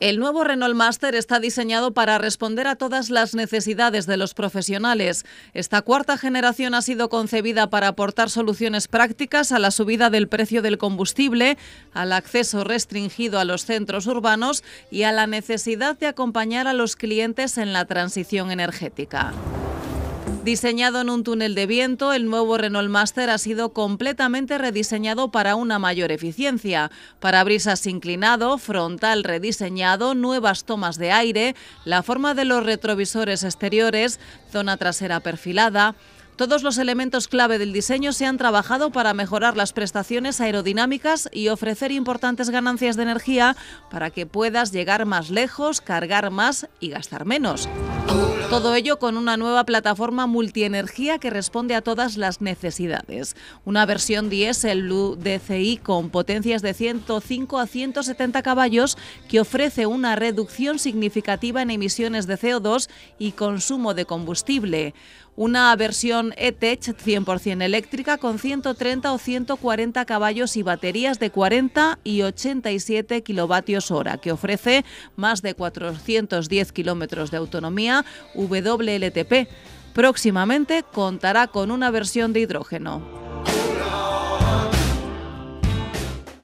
El nuevo Renault Master está diseñado para responder a todas las necesidades de los profesionales. Esta cuarta generación ha sido concebida para aportar soluciones prácticas a la subida del precio del combustible, al acceso restringido a los centros urbanos y a la necesidad de acompañar a los clientes en la transición energética. Diseñado en un túnel de viento, el nuevo Renault Master ha sido completamente rediseñado para una mayor eficiencia. Parabrisas inclinado, frontal rediseñado, nuevas tomas de aire, la forma de los retrovisores exteriores, zona trasera perfilada. Todos los elementos clave del diseño se han trabajado para mejorar las prestaciones aerodinámicas y ofrecer importantes ganancias de energía para que puedas llegar más lejos, cargar más y gastar menos. Todo ello con una nueva plataforma multienergía que responde a todas las necesidades. Una versión diésel DCI con potencias de 105 a 170 caballos que ofrece una reducción significativa en emisiones de CO2 y consumo de combustible. Una versión eTech 100% eléctrica con 130 o 140 caballos y baterías de 40 y 87 kilovatios hora, que ofrece más de 410 kilómetros de autonomía WLTP. Próximamente contará con una versión de hidrógeno.